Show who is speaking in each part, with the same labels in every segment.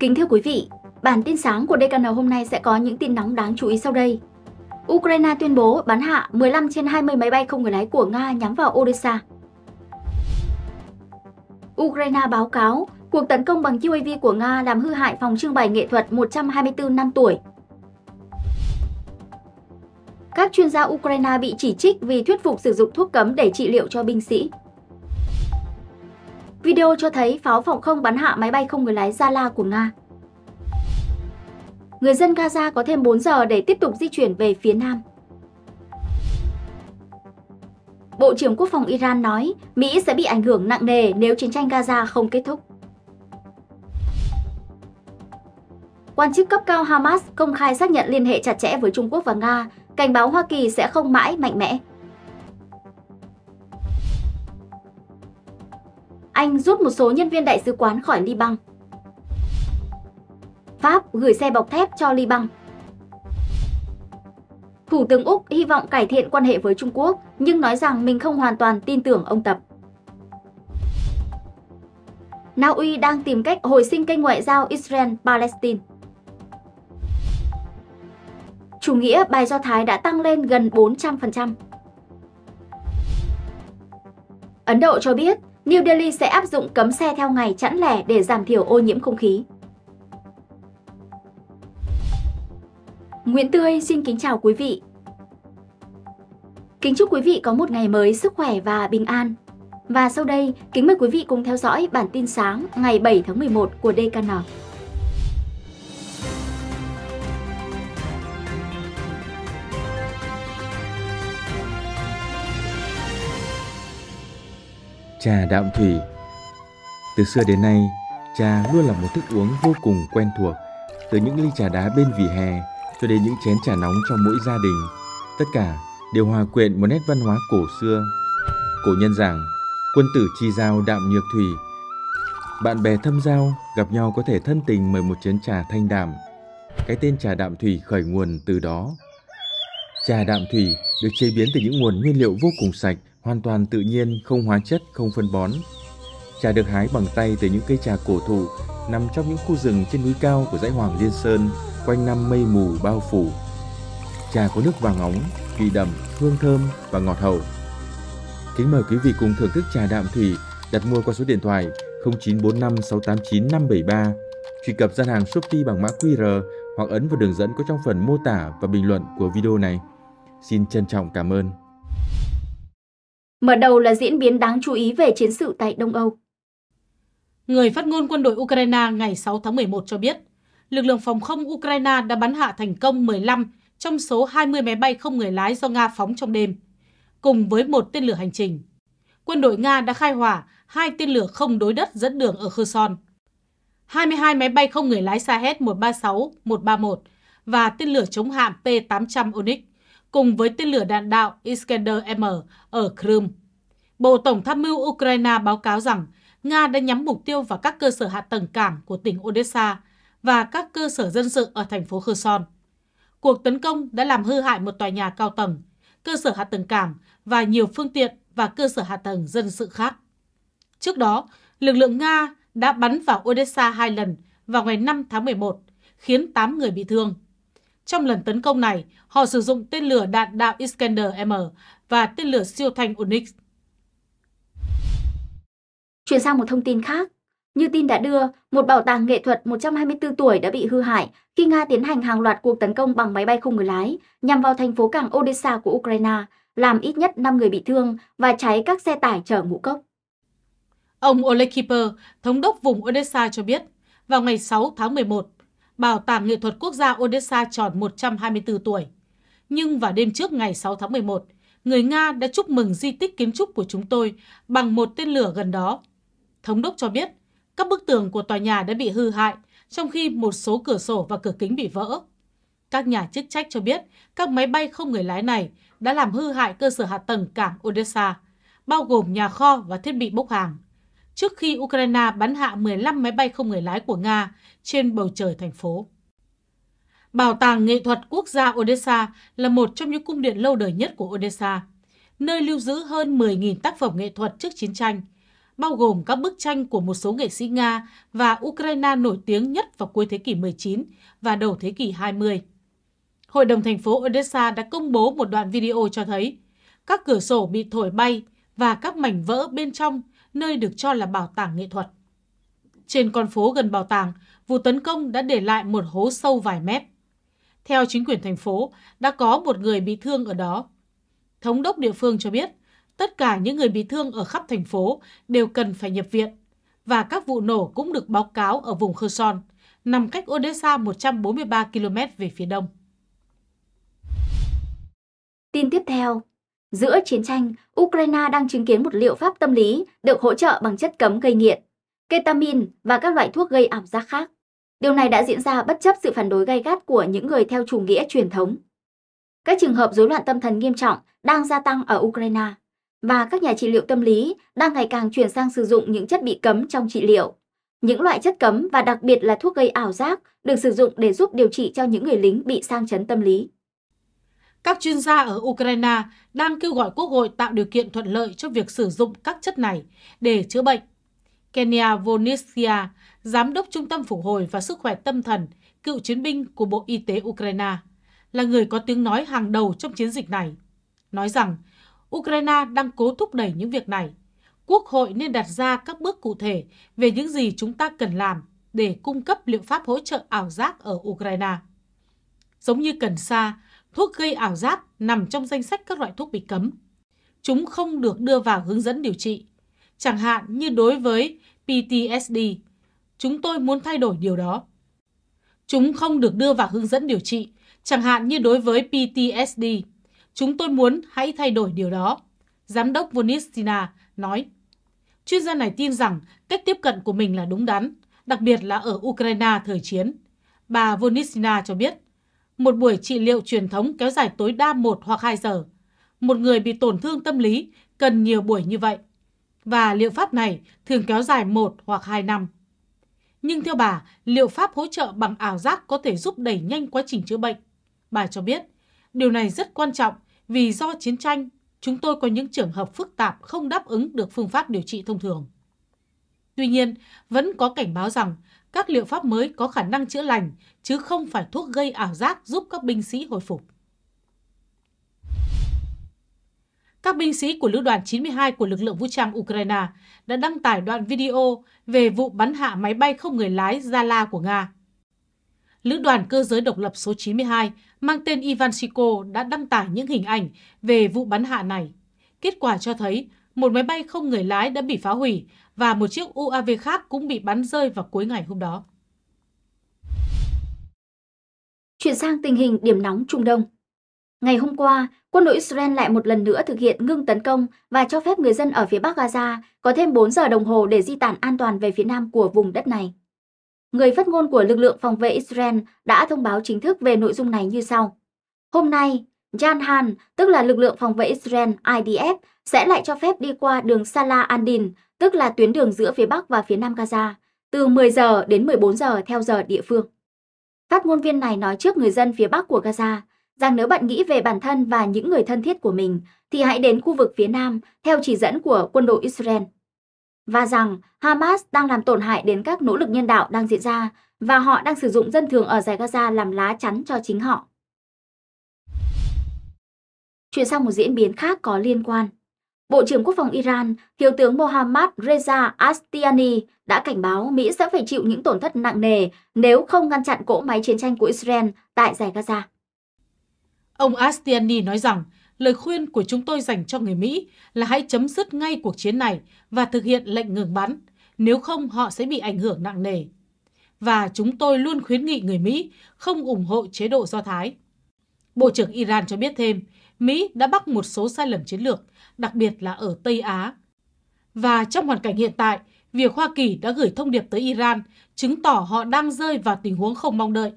Speaker 1: Kính thưa quý vị, bản tin sáng của DKN hôm nay sẽ có những tin nóng đáng chú ý sau đây. Ukraine tuyên bố bắn hạ 15 trên 20 máy bay không người lái của Nga nhắm vào Odessa. Ukraine báo cáo cuộc tấn công bằng UAV của Nga làm hư hại phòng trưng bày nghệ thuật 124 năm tuổi. Các chuyên gia Ukraine bị chỉ trích vì thuyết phục sử dụng thuốc cấm để trị liệu cho binh sĩ. Video cho thấy pháo phòng không bắn hạ máy bay không người lái Zala của Nga. Người dân Gaza có thêm 4 giờ để tiếp tục di chuyển về phía nam. Bộ trưởng Quốc phòng Iran nói Mỹ sẽ bị ảnh hưởng nặng nề nếu chiến tranh Gaza không kết thúc. Quan chức cấp cao Hamas công khai xác nhận liên hệ chặt chẽ với Trung Quốc và Nga, cảnh báo Hoa Kỳ sẽ không mãi mạnh mẽ. Anh rút một số nhân viên đại sứ quán khỏi Liban. Pháp gửi xe bọc thép cho Liban. Thủ tướng Úc hy vọng cải thiện quan hệ với Trung Quốc, nhưng nói rằng mình không hoàn toàn tin tưởng ông Tập. Na Uy đang tìm cách hồi sinh kênh ngoại giao Israel-Palestine. Chủ nghĩa bài Do Thái đã tăng lên gần 400%. Ấn Độ cho biết New Delhi sẽ áp dụng cấm xe theo ngày chẵn lẻ để giảm thiểu ô nhiễm không khí. Nguyễn Tươi xin kính chào quý vị. Kính chúc quý vị có một ngày mới sức khỏe và bình an. Và sau đây, kính mời quý vị cùng theo dõi bản tin sáng ngày 7 tháng 11 của DKN.
Speaker 2: Trà đạm thủy Từ xưa đến nay, trà luôn là một thức uống vô cùng quen thuộc, từ những ly trà đá bên vỉa hè cho đến những chén trà nóng trong mỗi gia đình. Tất cả đều hòa quyện một nét văn hóa cổ xưa. Cổ nhân giảng, quân tử chi giao đạm nhược thủy. Bạn bè thâm giao gặp nhau có thể thân tình mời một chén trà thanh đạm. Cái tên trà đạm thủy khởi nguồn từ đó. Trà đạm thủy được chế biến từ những nguồn nguyên liệu vô cùng sạch hoàn toàn tự nhiên, không hóa chất, không phân bón. Trà được hái bằng tay từ những cây trà cổ thụ nằm trong những khu rừng trên núi cao của dãy Hoàng Liên Sơn, quanh năm mây mù bao phủ. Trà có nước vàng óng, vị đậm, hương thơm và ngọt hậu. Kính mời quý vị cùng thưởng thức trà đạm thủy đặt mua qua số điện thoại 0945 689 573 truy cập gian hàng Shopee bằng mã QR hoặc ấn vào đường dẫn có trong phần mô tả và bình luận của video này. Xin trân trọng cảm ơn.
Speaker 1: Mở đầu là diễn biến
Speaker 3: đáng chú ý về chiến sự tại Đông Âu. Người phát ngôn quân đội Ukraine ngày 6 tháng 11 cho biết, lực lượng phòng không Ukraine đã bắn hạ thành công 15 trong số 20 máy bay không người lái do Nga phóng trong đêm, cùng với một tên lửa hành trình. Quân đội Nga đã khai hỏa hai tên lửa không đối đất dẫn đường ở Kherson. 22 máy bay không người lái Sahed 136, 131 và tên lửa chống hạm P-800 Onyx cùng với tên lửa đạn đạo Iskander-M ở Crimea. Bộ Tổng tham mưu Ukraine báo cáo rằng Nga đã nhắm mục tiêu vào các cơ sở hạ tầng cảng của tỉnh Odessa và các cơ sở dân sự ở thành phố Kherson. Cuộc tấn công đã làm hư hại một tòa nhà cao tầng, cơ sở hạ tầng cảng và nhiều phương tiện và cơ sở hạ tầng dân sự khác. Trước đó, lực lượng Nga đã bắn vào Odessa hai lần vào ngày 5 tháng 11, khiến 8 người bị thương. Trong lần tấn công này, họ sử dụng tên lửa đạn đạo Iskander-M và tên lửa siêu thanh Onyx.
Speaker 1: Chuyển sang một thông tin khác. Như tin đã đưa, một bảo tàng nghệ thuật 124 tuổi đã bị hư hại khi Nga tiến hành hàng loạt cuộc tấn công bằng máy bay không người lái nhằm vào thành phố cảng Odessa của Ukraine, làm ít nhất 5 người bị thương và cháy các xe tải chở
Speaker 3: ngũ cốc. Ông Oleg Kipper, thống đốc vùng Odessa cho biết, vào ngày 6 tháng 11, Bảo tàng Nghệ thuật Quốc gia Odessa tròn 124 tuổi. Nhưng vào đêm trước ngày 6 tháng 11, người Nga đã chúc mừng di tích kiến trúc của chúng tôi bằng một tên lửa gần đó. Thống đốc cho biết, các bức tường của tòa nhà đã bị hư hại, trong khi một số cửa sổ và cửa kính bị vỡ. Các nhà chức trách cho biết các máy bay không người lái này đã làm hư hại cơ sở hạ tầng cảng Odessa, bao gồm nhà kho và thiết bị bốc hàng trước khi Ukraine bắn hạ 15 máy bay không người lái của Nga trên bầu trời thành phố. Bảo tàng nghệ thuật quốc gia Odessa là một trong những cung điện lâu đời nhất của Odessa, nơi lưu giữ hơn 10.000 tác phẩm nghệ thuật trước chiến tranh, bao gồm các bức tranh của một số nghệ sĩ Nga và Ukraine nổi tiếng nhất vào cuối thế kỷ 19 và đầu thế kỷ 20. Hội đồng thành phố Odessa đã công bố một đoạn video cho thấy các cửa sổ bị thổi bay và các mảnh vỡ bên trong nơi được cho là bảo tàng nghệ thuật. Trên con phố gần bảo tàng, vụ tấn công đã để lại một hố sâu vài mét. Theo chính quyền thành phố, đã có một người bị thương ở đó. Thống đốc địa phương cho biết, tất cả những người bị thương ở khắp thành phố đều cần phải nhập viện và các vụ nổ cũng được báo cáo ở vùng Kherson, nằm cách Odessa 143 km về phía đông.
Speaker 1: Tin tiếp theo Giữa chiến tranh, Ukraine đang chứng kiến một liệu pháp tâm lý được hỗ trợ bằng chất cấm gây nghiện, ketamin và các loại thuốc gây ảo giác khác. Điều này đã diễn ra bất chấp sự phản đối gay gắt của những người theo chủ nghĩa truyền thống. Các trường hợp rối loạn tâm thần nghiêm trọng đang gia tăng ở Ukraine và các nhà trị liệu tâm lý đang ngày càng chuyển sang sử dụng những chất bị cấm trong trị liệu. Những loại chất cấm và đặc biệt là
Speaker 3: thuốc gây ảo giác được sử dụng để giúp điều trị cho những người lính bị sang chấn tâm lý. Các chuyên gia ở Ukraine đang kêu gọi quốc hội tạo điều kiện thuận lợi cho việc sử dụng các chất này để chữa bệnh. Kenya Voniskia, Giám đốc Trung tâm Phục hồi và Sức khỏe Tâm thần, cựu chiến binh của Bộ Y tế Ukraine, là người có tiếng nói hàng đầu trong chiến dịch này, nói rằng Ukraine đang cố thúc đẩy những việc này. Quốc hội nên đặt ra các bước cụ thể về những gì chúng ta cần làm để cung cấp liệu pháp hỗ trợ ảo giác ở Ukraine. Giống như cần sa, thuốc gây ảo giác nằm trong danh sách các loại thuốc bị cấm. Chúng không được đưa vào hướng dẫn điều trị. Chẳng hạn như đối với PTSD, chúng tôi muốn thay đổi điều đó. Chúng không được đưa vào hướng dẫn điều trị, chẳng hạn như đối với PTSD. Chúng tôi muốn hãy thay đổi điều đó. Giám đốc Vonistina nói, chuyên gia này tin rằng cách tiếp cận của mình là đúng đắn, đặc biệt là ở Ukraine thời chiến. Bà Vonistina cho biết, một buổi trị liệu truyền thống kéo dài tối đa 1 hoặc 2 giờ. Một người bị tổn thương tâm lý cần nhiều buổi như vậy. Và liệu pháp này thường kéo dài 1 hoặc 2 năm. Nhưng theo bà, liệu pháp hỗ trợ bằng ảo giác có thể giúp đẩy nhanh quá trình chữa bệnh. Bà cho biết, điều này rất quan trọng vì do chiến tranh, chúng tôi có những trường hợp phức tạp không đáp ứng được phương pháp điều trị thông thường. Tuy nhiên, vẫn có cảnh báo rằng các liệu pháp mới có khả năng chữa lành, chứ không phải thuốc gây ảo giác giúp các binh sĩ hồi phục. Các binh sĩ của Lữ đoàn 92 của lực lượng vũ trang Ukraine đã đăng tải đoạn video về vụ bắn hạ máy bay không người lái Zala của Nga. Lữ đoàn cơ giới độc lập số 92 mang tên Ivan Siko đã đăng tải những hình ảnh về vụ bắn hạ này. Kết quả cho thấy một máy bay không người lái đã bị phá hủy và một chiếc UAV khác cũng bị bắn rơi vào cuối ngày hôm đó.
Speaker 1: Chuyển sang tình hình điểm nóng Trung Đông. Ngày hôm qua, quân đội Israel lại một lần nữa thực hiện ngưng tấn công và cho phép người dân ở phía bắc Gaza có thêm 4 giờ đồng hồ để di tản an toàn về phía nam của vùng đất này. Người phát ngôn của lực lượng phòng vệ Israel đã thông báo chính thức về nội dung này như sau. Hôm nay, Janhan, tức là lực lượng phòng vệ Israel IDF, sẽ lại cho phép đi qua đường Salah Andin, tức là tuyến đường giữa phía Bắc và phía Nam Gaza, từ 10 giờ đến 14 giờ theo giờ địa phương. Phát ngôn viên này nói trước người dân phía Bắc của Gaza rằng nếu bạn nghĩ về bản thân và những người thân thiết của mình thì hãy đến khu vực phía Nam theo chỉ dẫn của quân đội Israel. Và rằng Hamas đang làm tổn hại đến các nỗ lực nhân đạo đang diễn ra và họ đang sử dụng dân thường ở giải Gaza làm lá chắn cho chính họ. Chuyển sang một diễn biến khác có liên quan. Bộ trưởng Quốc phòng Iran, Thiếu tướng Mohammad Reza Astiani đã cảnh báo Mỹ sẽ phải chịu những tổn thất nặng nề
Speaker 3: nếu không ngăn chặn cỗ máy chiến tranh của Israel tại giải Gaza. Ông Astiani nói rằng, lời khuyên của chúng tôi dành cho người Mỹ là hãy chấm dứt ngay cuộc chiến này và thực hiện lệnh ngừng bắn, nếu không họ sẽ bị ảnh hưởng nặng nề. Và chúng tôi luôn khuyến nghị người Mỹ không ủng hộ chế độ Do Thái. Bộ trưởng Iran cho biết thêm, Mỹ đã mắc một số sai lầm chiến lược, đặc biệt là ở Tây Á. Và trong hoàn cảnh hiện tại, việc Hoa Kỳ đã gửi thông điệp tới Iran chứng tỏ họ đang rơi vào tình huống không mong đợi.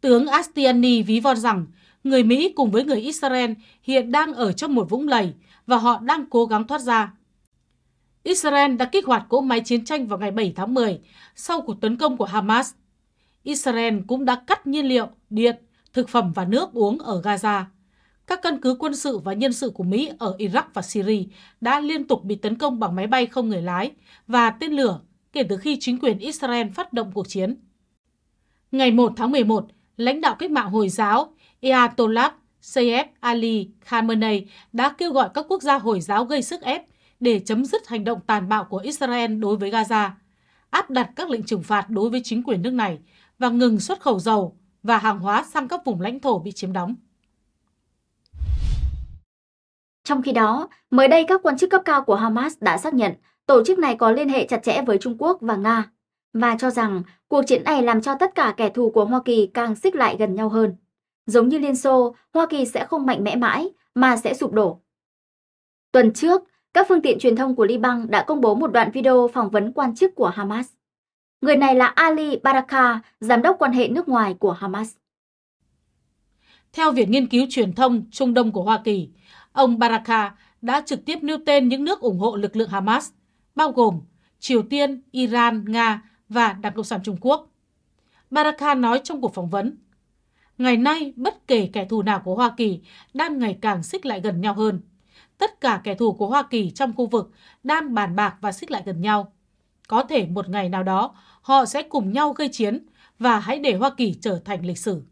Speaker 3: Tướng Astiani ví von rằng người Mỹ cùng với người Israel hiện đang ở trong một vũng lầy và họ đang cố gắng thoát ra. Israel đã kích hoạt cỗ máy chiến tranh vào ngày 7 tháng 10 sau cuộc tấn công của Hamas. Israel cũng đã cắt nhiên liệu, điện, thực phẩm và nước uống ở Gaza các căn cứ quân sự và nhân sự của Mỹ ở Iraq và Syria đã liên tục bị tấn công bằng máy bay không người lái và tên lửa kể từ khi chính quyền Israel phát động cuộc chiến. Ngày 1 tháng 11, lãnh đạo cách mạng Hồi giáo Ayatollah Sayyid Ali Khamenei đã kêu gọi các quốc gia Hồi giáo gây sức ép để chấm dứt hành động tàn bạo của Israel đối với Gaza, áp đặt các lệnh trừng phạt đối với chính quyền nước này và ngừng xuất khẩu dầu và hàng hóa sang các vùng lãnh thổ bị chiếm đóng.
Speaker 1: Trong khi đó, mới đây các quan chức cấp cao của Hamas đã xác nhận tổ chức này có liên hệ chặt chẽ với Trung Quốc và Nga và cho rằng cuộc chiến này làm cho tất cả kẻ thù của Hoa Kỳ càng xích lại gần nhau hơn. Giống như Liên Xô, Hoa Kỳ sẽ không mạnh mẽ mãi mà sẽ sụp đổ. Tuần trước, các phương tiện truyền thông của Liban đã công bố một đoạn video phỏng vấn quan chức của Hamas. Người này là Ali
Speaker 3: Baraka, giám đốc quan hệ nước ngoài của Hamas. Theo Viện Nghiên cứu Truyền thông Trung Đông của Hoa Kỳ, ông Baraka đã trực tiếp nêu tên những nước ủng hộ lực lượng Hamas, bao gồm Triều Tiên, Iran, Nga và Đảng Cộng sản Trung Quốc. Baraka nói trong cuộc phỏng vấn, Ngày nay, bất kể kẻ thù nào của Hoa Kỳ đang ngày càng xích lại gần nhau hơn. Tất cả kẻ thù của Hoa Kỳ trong khu vực đang bàn bạc và xích lại gần nhau. Có thể một ngày nào đó, họ sẽ cùng nhau gây chiến và hãy để Hoa Kỳ trở thành lịch sử.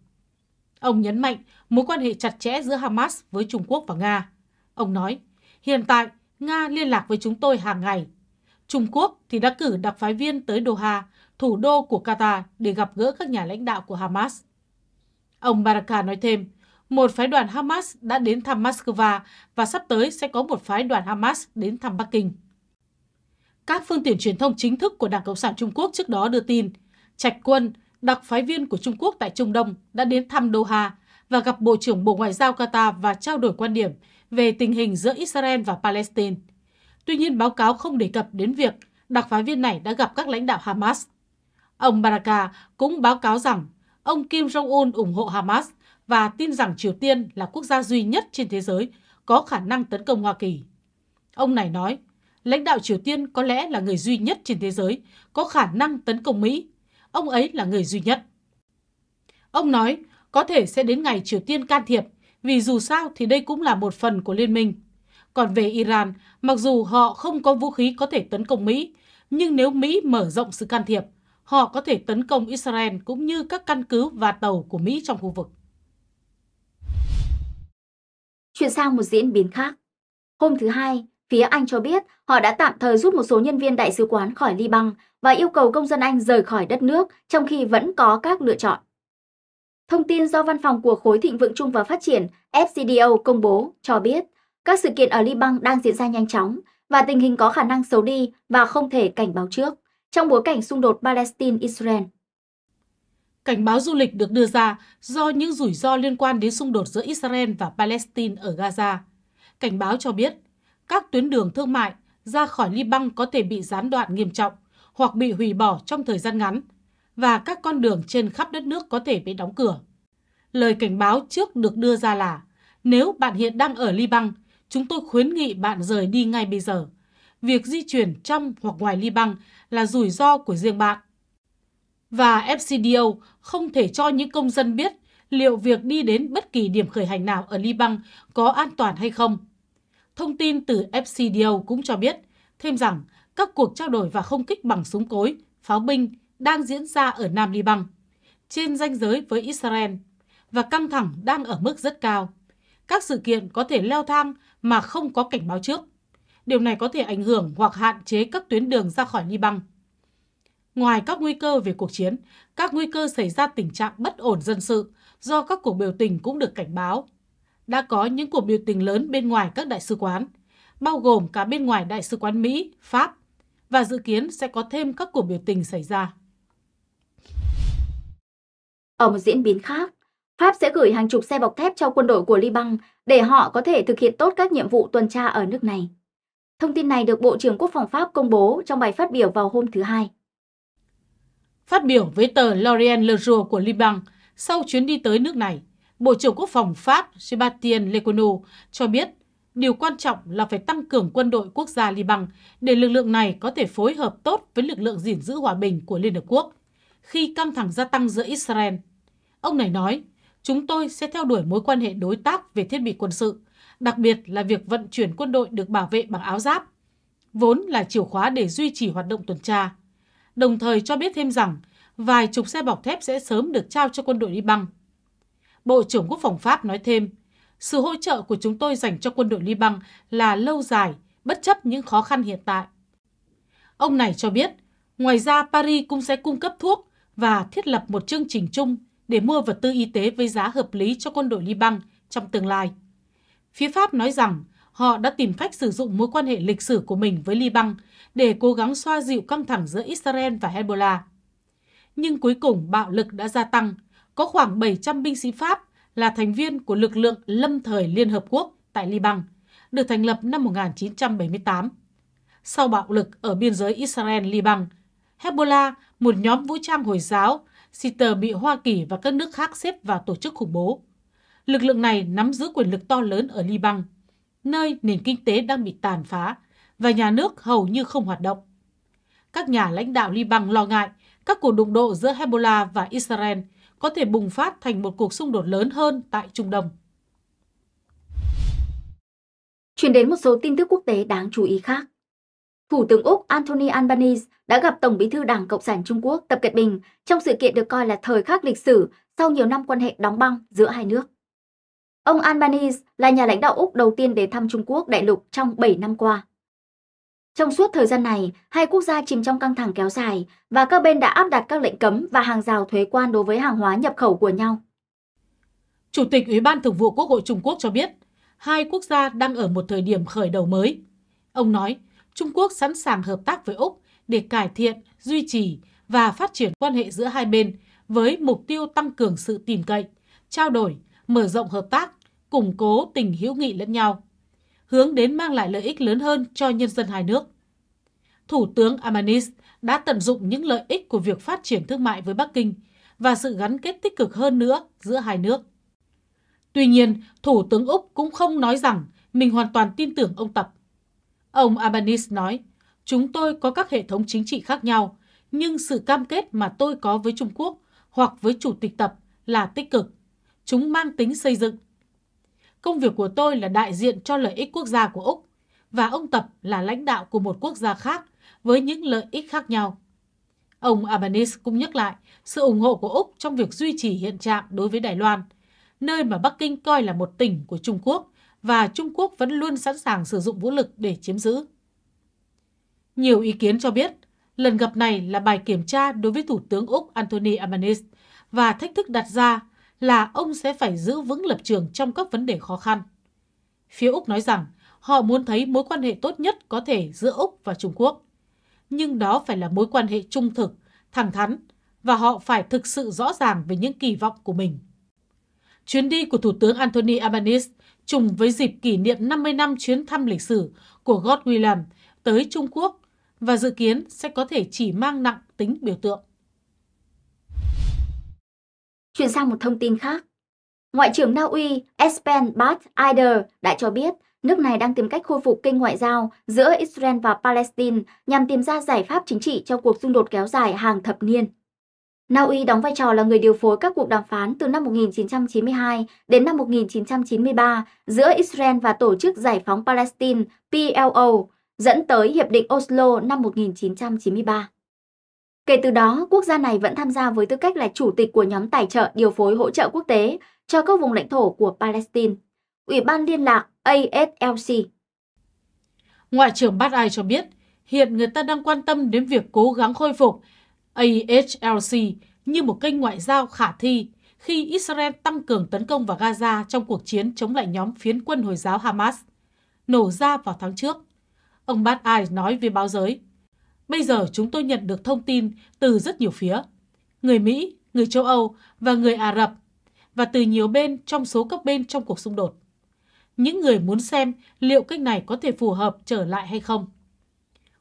Speaker 3: Ông nhấn mạnh mối quan hệ chặt chẽ giữa Hamas với Trung Quốc và Nga. Ông nói, hiện tại Nga liên lạc với chúng tôi hàng ngày. Trung Quốc thì đã cử đặc phái viên tới Doha, thủ đô của Qatar để gặp gỡ các nhà lãnh đạo của Hamas. Ông Baraka nói thêm, một phái đoàn Hamas đã đến thăm Moscow và sắp tới sẽ có một phái đoàn Hamas đến thăm Bắc Kinh. Các phương tiện truyền thông chính thức của Đảng Cộng sản Trung Quốc trước đó đưa tin, Trạch Quân, đặc phái viên của Trung Quốc tại Trung Đông, đã đến thăm Doha và gặp Bộ trưởng Bộ Ngoại giao Qatar và trao đổi quan điểm về tình hình giữa Israel và Palestine. Tuy nhiên, báo cáo không đề cập đến việc đặc phái viên này đã gặp các lãnh đạo Hamas. Ông Baraka cũng báo cáo rằng ông Kim Jong-un ủng hộ Hamas và tin rằng Triều Tiên là quốc gia duy nhất trên thế giới có khả năng tấn công Hoa Kỳ. Ông này nói, lãnh đạo Triều Tiên có lẽ là người duy nhất trên thế giới có khả năng tấn công Mỹ. Ông ấy là người duy nhất. Ông nói, có thể sẽ đến ngày Triều Tiên can thiệp, vì dù sao thì đây cũng là một phần của liên minh. Còn về Iran, mặc dù họ không có vũ khí có thể tấn công Mỹ, nhưng nếu Mỹ mở rộng sự can thiệp, họ có thể tấn công Israel cũng như các căn cứ và tàu của Mỹ trong khu vực. Chuyển sang một diễn biến khác. Hôm thứ Hai, phía Anh cho biết họ
Speaker 1: đã tạm thời rút một số nhân viên đại sứ quán khỏi Liban và yêu cầu công dân Anh rời khỏi đất nước trong khi vẫn có các lựa chọn. Thông tin do Văn phòng của Khối Thịnh vượng Chung và Phát triển FCDO công bố cho biết, các sự kiện ở Liban đang diễn ra nhanh chóng và tình hình
Speaker 3: có khả năng xấu đi và không thể cảnh báo trước trong bối cảnh xung đột Palestine-Israel. Cảnh báo du lịch được đưa ra do những rủi ro liên quan đến xung đột giữa Israel và Palestine ở Gaza. Cảnh báo cho biết các tuyến đường thương mại ra khỏi Liban có thể bị gián đoạn nghiêm trọng hoặc bị hủy bỏ trong thời gian ngắn và các con đường trên khắp đất nước có thể bị đóng cửa. Lời cảnh báo trước được đưa ra là nếu bạn hiện đang ở Liban, chúng tôi khuyến nghị bạn rời đi ngay bây giờ. Việc di chuyển trong hoặc ngoài Liban là rủi ro của riêng bạn. Và FCDO không thể cho những công dân biết liệu việc đi đến bất kỳ điểm khởi hành nào ở Liban có an toàn hay không. Thông tin từ FCDO cũng cho biết thêm rằng các cuộc trao đổi và không kích bằng súng cối, pháo binh đang diễn ra ở Nam Liban, trên ranh giới với Israel, và căng thẳng đang ở mức rất cao. Các sự kiện có thể leo thang mà không có cảnh báo trước. Điều này có thể ảnh hưởng hoặc hạn chế các tuyến đường ra khỏi Liban. Ngoài các nguy cơ về cuộc chiến, các nguy cơ xảy ra tình trạng bất ổn dân sự do các cuộc biểu tình cũng được cảnh báo. Đã có những cuộc biểu tình lớn bên ngoài các đại sứ quán, bao gồm cả bên ngoài Đại sứ quán Mỹ, Pháp, và dự kiến sẽ có thêm các cuộc biểu tình xảy ra. Ở một diễn biến khác, Pháp sẽ gửi hàng chục xe bọc thép cho quân đội của
Speaker 1: Liban để họ có thể thực hiện tốt các nhiệm vụ tuần tra ở nước này. Thông tin này được Bộ trưởng Quốc phòng Pháp công bố
Speaker 3: trong bài phát biểu vào hôm thứ Hai. Phát biểu với tờ L'Orient Le Jour của Liban sau chuyến đi tới nước này, Bộ trưởng Quốc phòng Pháp Sébastien Lecornu cho biết điều quan trọng là phải tăng cường quân đội quốc gia Liban để lực lượng này có thể phối hợp tốt với lực lượng gìn giữ hòa bình của Liên Hợp Quốc khi căng thẳng gia tăng giữa Israel. Ông này nói, chúng tôi sẽ theo đuổi mối quan hệ đối tác về thiết bị quân sự, đặc biệt là việc vận chuyển quân đội được bảo vệ bằng áo giáp, vốn là chìa khóa để duy trì hoạt động tuần tra. Đồng thời cho biết thêm rằng, vài chục xe bọc thép sẽ sớm được trao cho quân đội Liban. Bộ trưởng Quốc phòng Pháp nói thêm, sự hỗ trợ của chúng tôi dành cho quân đội Liban là lâu dài, bất chấp những khó khăn hiện tại. Ông này cho biết, ngoài ra Paris cũng sẽ cung cấp thuốc và thiết lập một chương trình chung để mua vật tư y tế với giá hợp lý cho quân đội Liban trong tương lai. Phía Pháp nói rằng họ đã tìm cách sử dụng mối quan hệ lịch sử của mình với Liban để cố gắng xoa dịu căng thẳng giữa Israel và Hezbollah. Nhưng cuối cùng bạo lực đã gia tăng, có khoảng 700 binh sĩ Pháp là thành viên của lực lượng lâm thời Liên Hợp Quốc tại Liban, được thành lập năm 1978. Sau bạo lực ở biên giới Israel-Liban, Hezbollah một nhóm vũ trang Hồi giáo, Siter bị Hoa Kỳ và các nước khác xếp vào tổ chức khủng bố. Lực lượng này nắm giữ quyền lực to lớn ở Liban, nơi nền kinh tế đang bị tàn phá và nhà nước hầu như không hoạt động. Các nhà lãnh đạo Liban lo ngại các cuộc đụng độ giữa Hezbollah và Israel có thể bùng phát thành một cuộc xung đột lớn hơn tại Trung Đông.
Speaker 1: Chuyển đến một số tin tức quốc tế đáng chú ý khác. Thủ tướng Úc Anthony Albanese đã gặp Tổng bí thư Đảng Cộng sản Trung Quốc Tập Cận Bình trong sự kiện được coi là thời khắc lịch sử sau nhiều năm quan hệ đóng băng giữa hai nước. Ông Albanese là nhà lãnh đạo Úc đầu tiên đến thăm Trung Quốc đại lục trong 7 năm qua. Trong suốt thời gian này, hai quốc gia chìm trong căng thẳng kéo dài và các bên đã áp đặt các lệnh cấm và hàng
Speaker 3: rào thuế quan đối với hàng hóa nhập khẩu của nhau. Chủ tịch Ủy ban Thường vụ Quốc hội Trung Quốc cho biết, hai quốc gia đang ở một thời điểm khởi đầu mới. Ông nói, Trung Quốc sẵn sàng hợp tác với Úc để cải thiện, duy trì và phát triển quan hệ giữa hai bên với mục tiêu tăng cường sự tin cậy, trao đổi, mở rộng hợp tác, củng cố tình hữu nghị lẫn nhau, hướng đến mang lại lợi ích lớn hơn cho nhân dân hai nước. Thủ tướng Albanese đã tận dụng những lợi ích của việc phát triển thương mại với Bắc Kinh và sự gắn kết tích cực hơn nữa giữa hai nước. Tuy nhiên, Thủ tướng Úc cũng không nói rằng mình hoàn toàn tin tưởng ông Tập Ông Abanis nói, chúng tôi có các hệ thống chính trị khác nhau, nhưng sự cam kết mà tôi có với Trung Quốc hoặc với chủ tịch tập là tích cực. Chúng mang tính xây dựng. Công việc của tôi là đại diện cho lợi ích quốc gia của Úc và ông Tập là lãnh đạo của một quốc gia khác với những lợi ích khác nhau. Ông Albanese cũng nhắc lại sự ủng hộ của Úc trong việc duy trì hiện trạng đối với Đài Loan, nơi mà Bắc Kinh coi là một tỉnh của Trung Quốc và Trung Quốc vẫn luôn sẵn sàng sử dụng vũ lực để chiếm giữ. Nhiều ý kiến cho biết, lần gặp này là bài kiểm tra đối với Thủ tướng Úc Anthony Albanese và thách thức đặt ra là ông sẽ phải giữ vững lập trường trong các vấn đề khó khăn. Phía Úc nói rằng họ muốn thấy mối quan hệ tốt nhất có thể giữa Úc và Trung Quốc. Nhưng đó phải là mối quan hệ trung thực, thẳng thắn và họ phải thực sự rõ ràng về những kỳ vọng của mình. Chuyến đi của Thủ tướng Anthony Albanese trùng với dịp kỷ niệm 50 năm chuyến thăm lịch sử của God William tới Trung Quốc và dự kiến sẽ có thể chỉ mang nặng tính biểu tượng. Chuyển sang một thông tin khác. Ngoại trưởng Na Uy Espen
Speaker 1: Barth Eider đã cho biết nước này đang tìm cách khôi phục kênh ngoại giao giữa Israel và Palestine nhằm tìm ra giải pháp chính trị cho cuộc xung đột kéo dài hàng thập niên. Na Uy đóng vai trò là người điều phối các cuộc đàm phán từ năm 1992 đến năm 1993 giữa Israel và Tổ chức Giải phóng Palestine PLO, dẫn tới Hiệp định Oslo năm 1993. Kể từ đó, quốc gia này vẫn tham gia với tư cách là chủ tịch của nhóm tài trợ điều phối hỗ trợ quốc tế cho các vùng lãnh thổ của Palestine,
Speaker 3: Ủy ban Liên lạc ASLC. Ngoại trưởng Bát Ai cho biết, hiện người ta đang quan tâm đến việc cố gắng khôi phục AHLC như một kênh ngoại giao khả thi khi Israel tăng cường tấn công vào Gaza trong cuộc chiến chống lại nhóm phiến quân Hồi giáo Hamas, nổ ra vào tháng trước. Ông Bad Ai nói với báo giới, Bây giờ chúng tôi nhận được thông tin từ rất nhiều phía, người Mỹ, người châu Âu và người Ả Rập, và từ nhiều bên trong số các bên trong cuộc xung đột. Những người muốn xem liệu cách này có thể phù hợp trở lại hay không.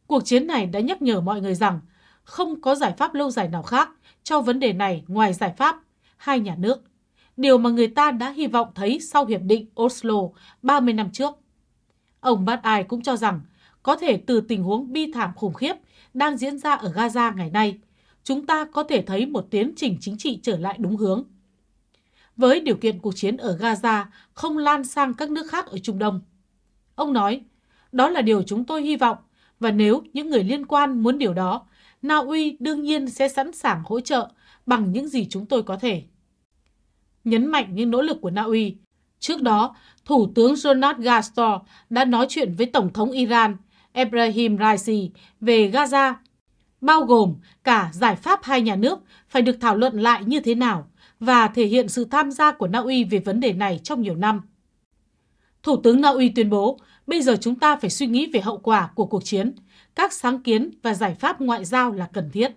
Speaker 3: Cuộc chiến này đã nhắc nhở mọi người rằng không có giải pháp lâu dài nào khác cho vấn đề này ngoài giải pháp hai nhà nước, điều mà người ta đã hy vọng thấy sau Hiệp định Oslo 30 năm trước. Ông Bát Ai cũng cho rằng có thể từ tình huống bi thảm khủng khiếp đang diễn ra ở Gaza ngày nay, chúng ta có thể thấy một tiến trình chính trị trở lại đúng hướng. Với điều kiện cuộc chiến ở Gaza không lan sang các nước khác ở Trung Đông. Ông nói, đó là điều chúng tôi hy vọng và nếu những người liên quan muốn điều đó Na Uy đương nhiên sẽ sẵn sàng hỗ trợ bằng những gì chúng tôi có thể. Nhấn mạnh những nỗ lực của Na Uy, trước đó, Thủ tướng Ronald Gastor đã nói chuyện với Tổng thống Iran Ebrahim Raisi về Gaza, bao gồm cả giải pháp hai nhà nước phải được thảo luận lại như thế nào và thể hiện sự tham gia của Na Uy về vấn đề này trong nhiều năm. Thủ tướng Na Uy tuyên bố, bây giờ chúng ta phải suy nghĩ về hậu quả của cuộc chiến – các sáng kiến và giải pháp ngoại giao là cần thiết.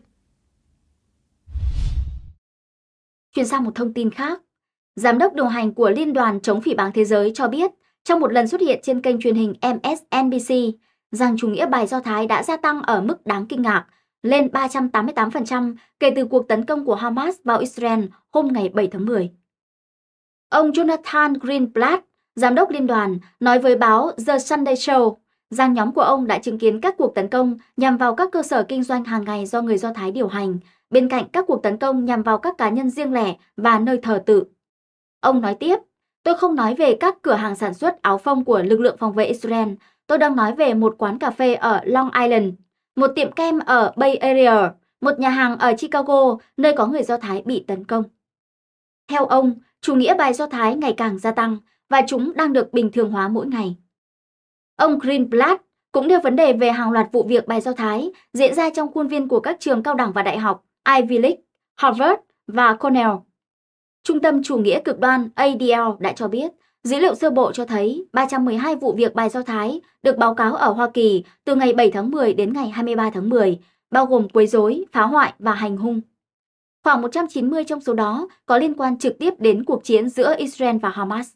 Speaker 1: Chuyển sang một thông tin khác, Giám đốc điều hành của Liên đoàn chống phỉ báng thế giới cho biết trong một lần xuất hiện trên kênh truyền hình MSNBC rằng chủ nghĩa bài Do Thái đã gia tăng ở mức đáng kinh ngạc, lên 388% kể từ cuộc tấn công của Hamas vào Israel hôm ngày 7 tháng 10. Ông Jonathan Greenblatt, giám đốc liên đoàn, nói với báo The Sunday Show Gian nhóm của ông đã chứng kiến các cuộc tấn công nhằm vào các cơ sở kinh doanh hàng ngày do người Do Thái điều hành, bên cạnh các cuộc tấn công nhằm vào các cá nhân riêng lẻ và nơi thờ tự. Ông nói tiếp, tôi không nói về các cửa hàng sản xuất áo phông của lực lượng phòng vệ Israel, tôi đang nói về một quán cà phê ở Long Island, một tiệm kem ở Bay Area, một nhà hàng ở Chicago, nơi có người Do Thái bị tấn công. Theo ông, chủ nghĩa bài Do Thái ngày càng gia tăng và chúng đang được bình thường hóa mỗi ngày. Ông Greenblatt cũng đưa vấn đề về hàng loạt vụ việc bài do Thái diễn ra trong khuôn viên của các trường cao đẳng và đại học Ivy League, Harvard và Cornell. Trung tâm chủ nghĩa cực đoan ADL đã cho biết, dữ liệu sơ bộ cho thấy 312 vụ việc bài do Thái được báo cáo ở Hoa Kỳ từ ngày 7 tháng 10 đến ngày 23 tháng 10, bao gồm quấy rối, phá hoại và hành hung. Khoảng 190 trong số đó có liên quan trực tiếp đến cuộc chiến giữa Israel và Hamas.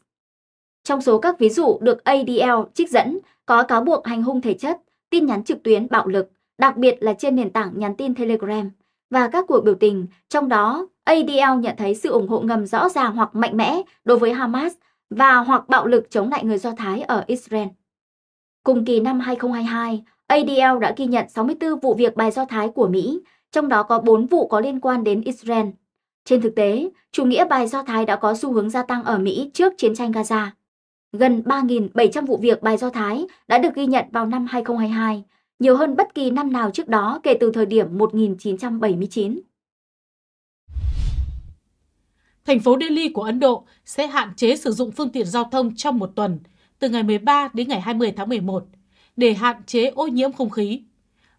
Speaker 1: Trong số các ví dụ được ADL trích dẫn có cáo buộc hành hung thể chất, tin nhắn trực tuyến bạo lực, đặc biệt là trên nền tảng nhắn tin Telegram và các cuộc biểu tình, trong đó ADL nhận thấy sự ủng hộ ngầm rõ ràng hoặc mạnh mẽ đối với Hamas và hoặc bạo lực chống lại người Do Thái ở Israel. Cùng kỳ năm 2022, ADL đã ghi nhận 64 vụ việc bài Do Thái của Mỹ, trong đó có 4 vụ có liên quan đến Israel. Trên thực tế, chủ nghĩa bài Do Thái đã có xu hướng gia tăng ở Mỹ trước chiến tranh Gaza. Gần 3.700 vụ việc bài do Thái đã được ghi nhận vào năm 2022, nhiều hơn bất kỳ năm nào trước đó kể từ thời điểm 1979.
Speaker 3: Thành phố Delhi của Ấn Độ sẽ hạn chế sử dụng phương tiện giao thông trong một tuần, từ ngày 13 đến ngày 20 tháng 11, để hạn chế ô nhiễm không khí.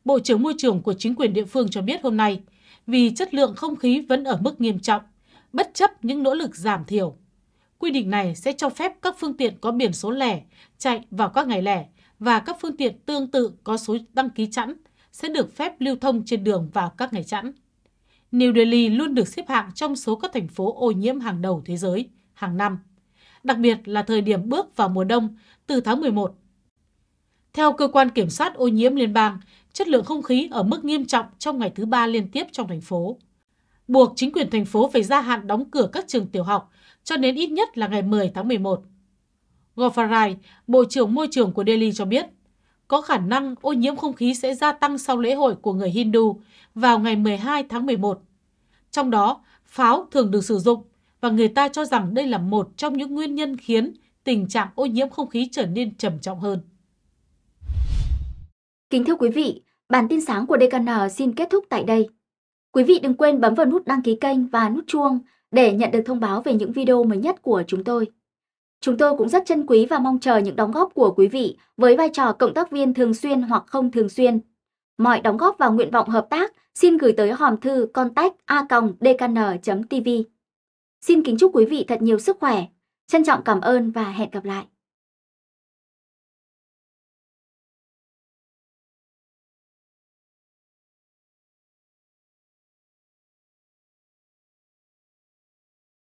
Speaker 3: Bộ trưởng Môi trường của chính quyền địa phương cho biết hôm nay, vì chất lượng không khí vẫn ở mức nghiêm trọng, bất chấp những nỗ lực giảm thiểu Quy định này sẽ cho phép các phương tiện có biển số lẻ chạy vào các ngày lẻ và các phương tiện tương tự có số đăng ký chẵn sẽ được phép lưu thông trên đường vào các ngày chẵn. New Delhi luôn được xếp hạng trong số các thành phố ô nhiễm hàng đầu thế giới hàng năm, đặc biệt là thời điểm bước vào mùa đông từ tháng 11. Theo cơ quan kiểm soát ô nhiễm liên bang, chất lượng không khí ở mức nghiêm trọng trong ngày thứ ba liên tiếp trong thành phố. Buộc chính quyền thành phố phải gia hạn đóng cửa các trường tiểu học cho đến ít nhất là ngày 10 tháng 11. Gofarai, Bộ trưởng Môi trường của Delhi cho biết, có khả năng ô nhiễm không khí sẽ gia tăng sau lễ hội của người Hindu vào ngày 12 tháng 11. Trong đó, pháo thường được sử dụng và người ta cho rằng đây là một trong những nguyên nhân khiến tình trạng ô nhiễm không khí trở nên trầm trọng hơn.
Speaker 1: Kính thưa quý vị, bản tin sáng của Dekana xin kết thúc tại đây. Quý vị đừng quên bấm vào nút đăng ký kênh và nút chuông để nhận được thông báo về những video mới nhất của chúng tôi. Chúng tôi cũng rất trân quý và mong chờ những đóng góp của quý vị với vai trò cộng tác viên thường xuyên hoặc không thường xuyên. Mọi đóng góp và nguyện vọng hợp tác xin gửi tới hòm thư contact a.dkn.tv. Xin kính chúc quý vị thật nhiều sức khỏe. Trân trọng cảm ơn và hẹn gặp lại.